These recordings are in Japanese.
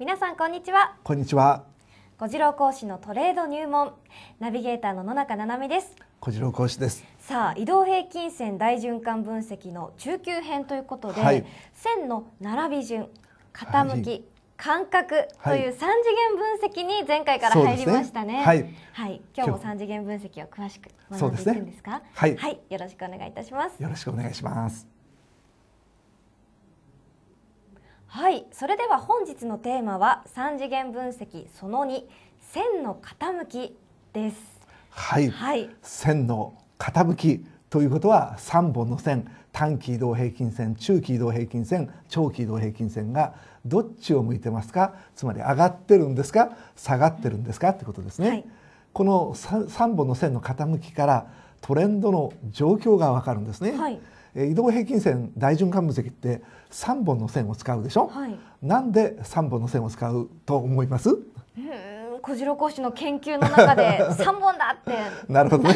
皆さんこんにちはこんにちは小次郎講師のトレード入門ナビゲーターの野中七海です小次郎講師ですさあ移動平均線大循環分析の中級編ということで、はい、線の並び順傾き、はい、間隔という三次元分析に前回から入りましたね。ねはい、はい、今日も三次元分析を詳しく学んでいくんですか。すね、はい、よろしくお願いいたします。よろしくお願いします。はいそれでは本日のテーマは3次元分析その2線の傾きですはい、はい、線の傾きということは3本の線短期移動平均線中期移動平均線長期移動平均線がどっちを向いてますかつまり上がってるんですか下がってるんですかってことですね、はい、この 3, 本の線の傾きからトレンドの状況がわかるんですね、はい移動平均線大循環分析って3本の線を使うでしょ、はい、なんで3本の線を使うと思います小次郎講師の研究の中で3 本だってなるほどね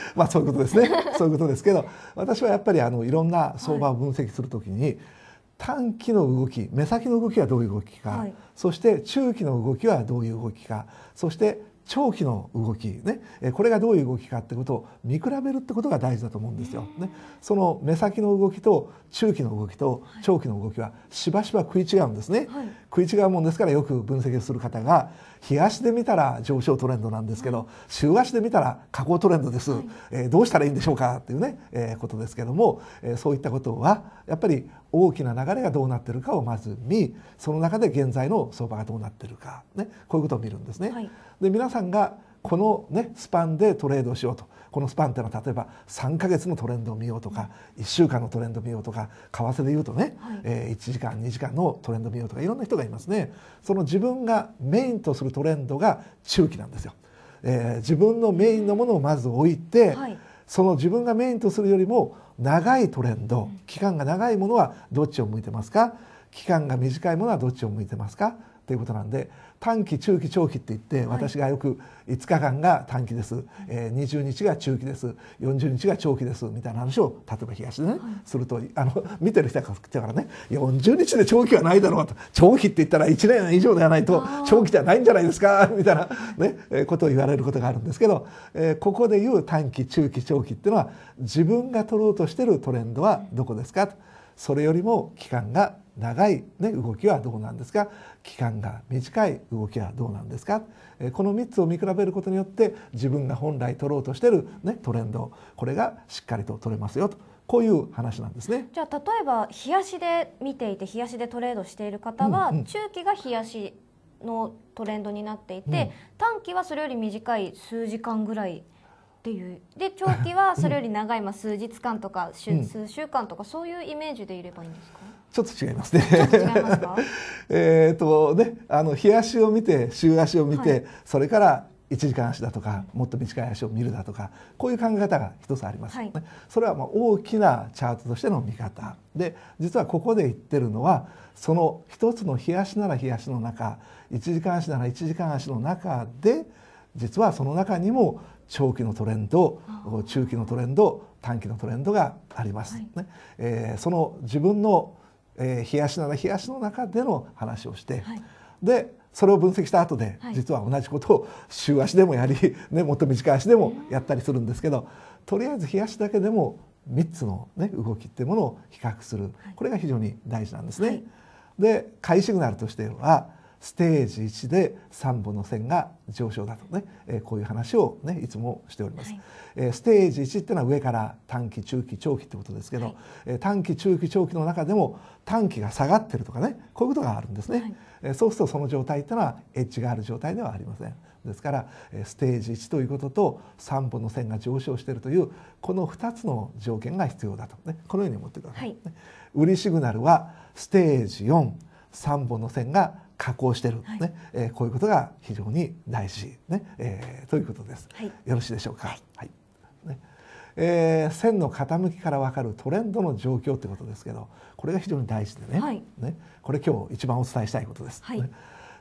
まあそういうことですねそういうことですけど私はやっぱりあのいろんな相場を分析するときに、はい、短期の動き目先の動きはどういう動きか、はい、そして中期の動きはどういう動きかそして長期の動き、ね、これがどういう動きかってことを見比べるってことが大事だと思うんですよ。ね、その目先の動きと中期の動きと長期の動きはしばしば食い違うんですね。はい、食い違うもんですからよく分析する方が日足で見たら上昇トレンドなんですけど週足で見たら下降トレンドです、はい、えー、どうしたらいいんでしょうかっていうね、えー、ことですけども、えー、そういったことはやっぱり大きな流れがどうなってるかをまず見その中で現在の相場がどうなってるか、ね、こういうことを見るんですね。はい、で皆さんがこの、ね、スパンでトレードしようとこのスパンっていうのは例えば3か月のトレンドを見ようとか、1週間のトレンドを見ようとか為替でいうとね、はえー、1時間2時間のトレンドを見ようとかいろんな人がいますねその自分がメインとするトレンドが中期なんですよ、えー、自分のメインのものをまず置いて、はい、その自分がメインとするよりも長いトレンド期間が長いものはどっちを向いてますか期間が短いものはどっちを向いてますかっていうことなんで短期中期長期って言って私がよく5日間が短期です、はい、えー、20日が中期です40日が長期ですみたいな話を例えば東でね、はい、するとあの見てる人が来てからね40日で長期はないだろうと長期って言ったら1年以上ではないと長期じゃないんじゃないですかみたいな、ねえー、ことを言われることがあるんですけど、えー、ここで言う短期中期長期っていうのは自分が取ろうとしてるトレンドはどこですかとそれよりも期間が長い、ね、動きはどうなんですか期間が短い動きはどうなんですかこの3つを見比べることによって自分が本来取ろうとしてる、ね、トレンドこれがしっかりと取れますよとこういう話なんですね。じゃあ例えば冷やしで見ていて冷やしでトレードしている方は、中期が冷やしのトレンドになっていて、うん、短期はそれより短い数時間ぐらいっていうで長期はそれより長い、まあ、数日間とか週、数週間とかそういうイメージでいればいいんですかちょっと違いますね。ち違いますか えっとねあの日足を見て週足を見て、はい、それから一時間足だとかもっと短い足を見るだとかこういう考え方が一つあります、ね、はい、それはまあ大きなチャートとしての見方で実はここで言ってるのはその一つの日足なら日足の中一時間足なら一時間足の中で実はその中にも長期のトレンド中期のトレンド短期のトレンドがあります、はい、えー、その自分の、えー、冷やしなら冷やしの中での話をして、はい、でそれを分析した後で、はい、実は同じことを週足でもやり、ね、もっと短い足でもやったりするんですけどとりあえず冷やしだけでも3つの、ね、動きっていうものを比較するこれが非常に大事なんですね。で買いシグナルとしてはステージ1で3本の線が上昇だとね、えー、こういう話を、ね、いつもしております、はい、えー、ステージ1っていうのは上から短期中期長期ってことですけど、はい、えー、短期中期長期の中でも短期が下がってるとかねこういうことがあるんですね、はい、えそうするとその状態っていうのはエッジがある状態ではありませんですから、えステージ1ということと3本の線が上昇しているというこの2つの条件が必要だと、ね、このように思ってください、ね、売りシグナルはステージ43本の線が加工してるね、ねえ、い、こういうことが非常に大事ね、えー、ということです、はい、よろしいでしょうか、はい、ねえー、線の傾きからわかるトレンドの状況ということですけどこれが非常に大事でねはい、ねこれ今日一番お伝えしたいことです、はね、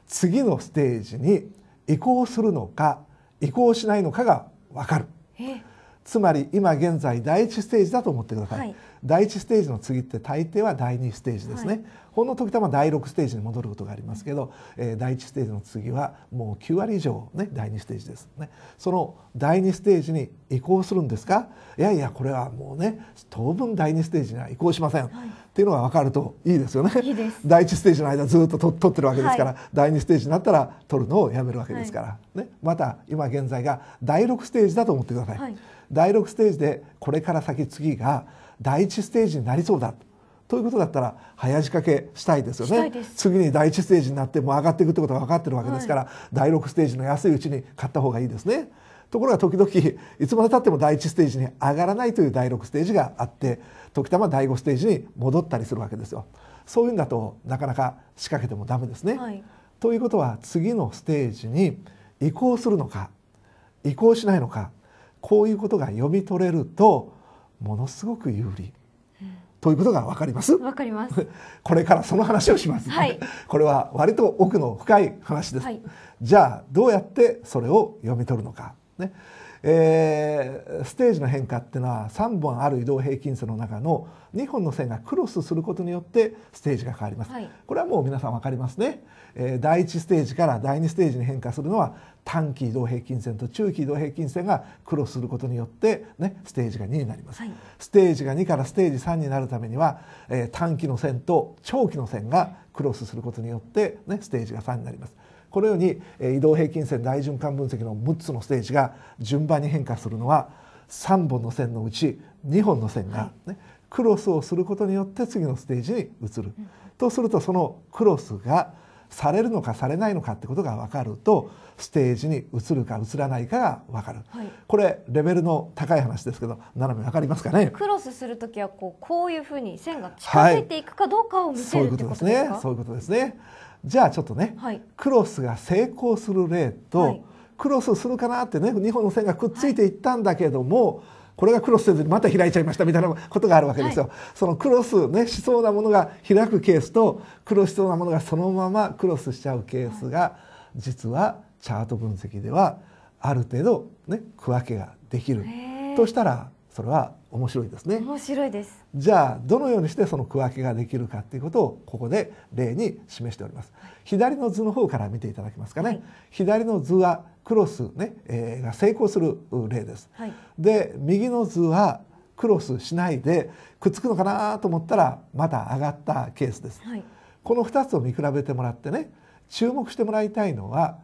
次のステージに移行するのか移行しないのかがわかる。えーつまり今現在第1ステージだと思ってください、はい、第一ステージの次って大抵は第2ステージですね、はい、ほんの時たま第6ステージに戻ることがありますけど、えー、第1ステージの次はもう9割以上、ね、第2ステージですねその第2ステージに移行するんですかいやいやこれはもうね当分第2ステージには移行しません、はい、っていうのが分かるといいですよね第1ステージの間ずっと取ってるわけですから、第2ステージになったら取るのをやめるわけですから、ね、また今現在が第6ステージだと思ってください第6ステージでこれから先次が第1ステージになりそうだということだったら早仕掛けしたいですよね次に第1ステージになっても上がっていくってことが分かってるわけですから、はい、第6ステージの安いうちに買った方がいいですね。ところが時々いつまでたっても第1ステージに上がらないという第6ステージがあって時たま第5ステージに戻ったりするわけですよ。そういうんだとなかなか仕掛けてもダメですね。はい、ということは次のステージに移行するのか移行しないのかこういうことが読み取れるとものすごく有利、うん、ということがわかりますわかります これからその話をします、はい、これは割と奥の深い話です、はい、じゃあどうやってそれを読み取るのかねえー、ステージの変化っていうのは3本ある移動平均線の中の2本の線がクロスすることによってステージが変わります、はい、これはもう皆さん分かりますね、えー、第1ステージから第2ステージに変化するのは短期移動平均線と中期移動平均線がクロスすることによって、ね、ステージが2になります、はい、ステージが2からステージ3になるためには、えー、短期の線と長期の線がクロスすることによって、ね、ステージが3になりますこのように移動平均線大循環分析の6つのステージが順番に変化するのは3本の線のうち2本の線が、ね、クロスをすることによって次のステージに移る。とするとそのクロスがされるのかされないのかってことが分かるとステージに移るか移らないかが分かる、はい、これレベルの高い話ですけど斜め分かりますかねクロスする時はこうこういうふうに線が近づいていくかどうかを見せる、はい、そういうことですねそういうことですね。じゃあちょっとね、はい、クロスが成功する例と、はい、クロスするかなってね2本の線がくっついていったんだけども、はい、これがクロスせずにまた開いちゃいましたみたいなことがあるわけですよ。そのクロスねしそうなものが開くケースとクロスしそうなものがそのままクロスしちゃうケースが、実はチャート分析ではある程度ね区分けができるとしたらそれは面白いですね面白いですじゃあどのようにしてその区分けができるかということをここで例に示しております、左の図の方から見ていただけますかね、はい、左の図はクロスね、えー、が成功する例です、はい、で右の図はクロスしないでくっつくのかなと思ったらまた上がったケースです、この2つを見比べてもらってね注目してもらいたいのは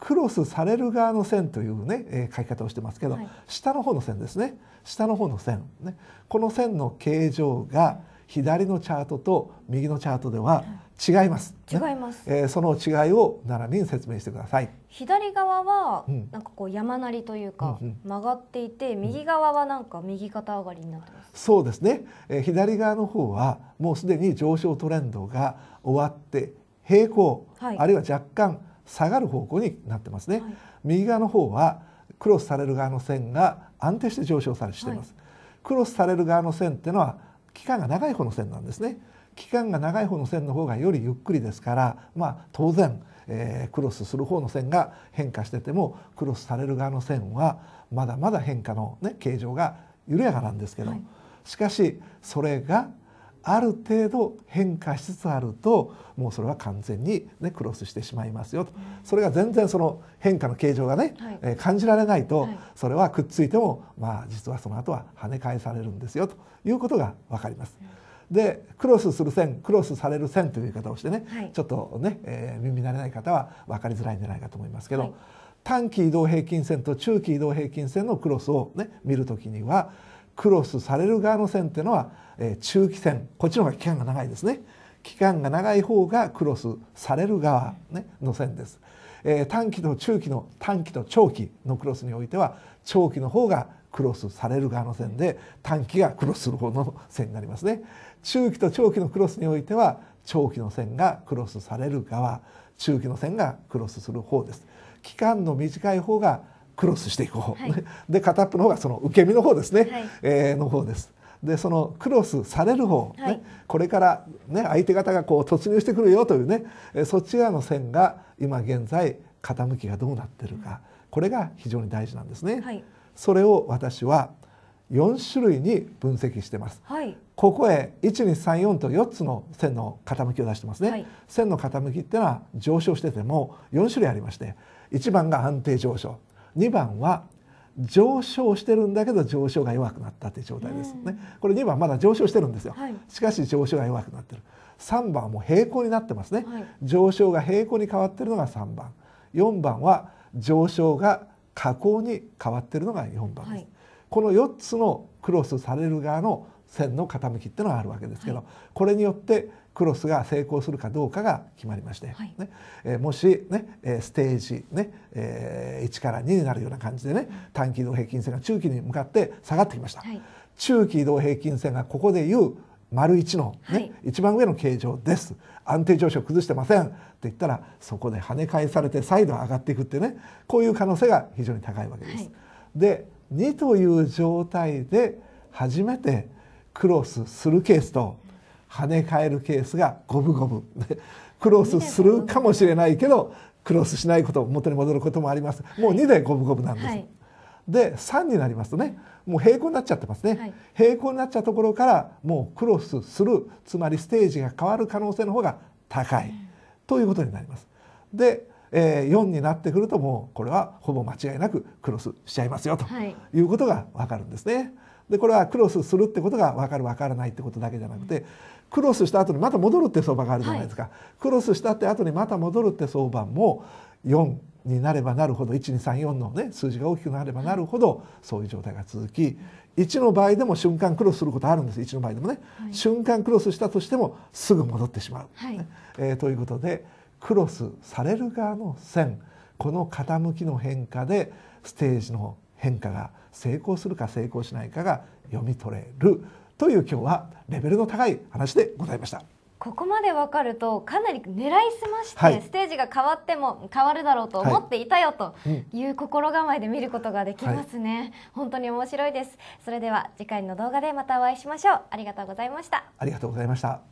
クロスされる側の線というね、えー、書き方をしてますけど、はい、下の方の線ですね下の方の線、ね、この線の形状が左のチャートと右のチャートでは違います、ね、違います、えー、その違いを奈良に説明してください左側はなんかこう山なりというか曲がっていて、うん右側はなんか右肩上がりになってます、そうですね、えー、左側の方はもうすでに上昇トレンドが終わって平行、はい、あるいは若干下がる方向になってますね、はい、右側の方はクロスされる側の線が安定して上昇されしています、はい、クロスされる側の線っていうのは期間が長い方の線なんですね期間が長い方の線の方がよりゆっくりですからまあ当然、えー、クロスする方の線が変化しててもクロスされる側の線はまだまだ変化の、ね、形状が緩やかなんですけど、はい、しかしそれがある程度変化しつつあるともうそれは完全に、ね、クロスしてしまいますよと、うん、それが全然その変化の形状がね、はい、えー、感じられないと、はい、それはくっついてもまあ実はその後は跳ね返されるんですよということが分かります。うん、でクロスする線クロスされる線という言い方をしてね、はい、ちょっとね、えー、耳慣れない方は分かりづらいんじゃないかと思いますけど、短期移動平均線と中期移動平均線のクロスをね見る時にはクロスされる側の線っていうのは、え中期線こっちの方が期間が長いですね期間が長い方がクロスされる側、ね、の線です、えー、短期と中期の短期と長期のクロスにおいては長期の方がクロスされる側の線で短期がクロスする方の線になりますね中期と長期のクロスにおいては長期の線がクロスされる側中期の線がクロスする方です期間の短い方がクロスしていこう、はい、で片っぽの方がその受け身の方ですね、はい、えー、の方です。でそのクロスされる方、はい、これから、ね、相手方がこう突入してくるよというね、えそっち側の線が今現在傾きがどうなってるか、うん、これが非常に大事なんですね。はい、それを私は4種類に分析してます、はい、ここへ1234と4つの線の傾きを出してますね、はい、線の傾きっていうのは上昇してても4種類ありまして1番が安定上昇2番は上昇してるんだけど上昇が弱くなったって状態ですね、これ2番まだ上昇してるんですよ、しかし上昇が弱くなってる3番はもう平行になってますね、上昇が平行に変わってるのが3番4番は上昇が下降に変わってるのが4番です、この4つのクロスされる側の線の傾きっていうのがあるわけですけど、これによってクロスが成功するかどうかが決まりまして、はいねもし、ね、ステージね、えー、1から2になるような感じでね短期移動平均線が中期に向かって下がってきました、はい、中期移動平均線がここでいう丸1のね、はい、一番上の形状です安定上昇崩してませんって言ったらそこで跳ね返されて再度上がっていくってねこういう可能性が非常に高いわけです。で2という状態で初めてクロスするケースと跳ね返るケースが五分五分 クロスするかもしれないけどクロスしないこと元に戻ることもありますもう2で五分五分なんです、はい、で3になりますとねもう平行になっちゃってますね、はい、平行になっちゃうところからもうクロスするつまりステージが変わる可能性の方が高い、うん、ということになりますで、えー、4になってくるともうこれはほぼ間違いなくクロスしちゃいますよということがわかるんですね。はいでこれはクロスするってことが分かる分からないってことだけじゃなくてクロスした後にまた戻るって相場があるじゃないですか、はい、クロスしたって後にまた戻るって相場も4になればなるほど1234の、ね、数字が大きくなればなるほどそういう状態が続き1の場合でも瞬間クロスすることあるんです1の場合でもね、はい、瞬間クロスしたとしてもすぐ戻ってしまう。はい、えー、ということでクロスされる側の線この傾きの変化でステージの変化が成功するか成功しないかが読み取れるという今日はレベルの高い話でございました。ここまでわかるとかなり狙いすまして、はい、ステージが変わっても変わるだろうと思っていたよという心構えで見ることができますね、はい、本当に面白いですそれでは次回の動画でまたお会いしましょうありがとうございましたありがとうございました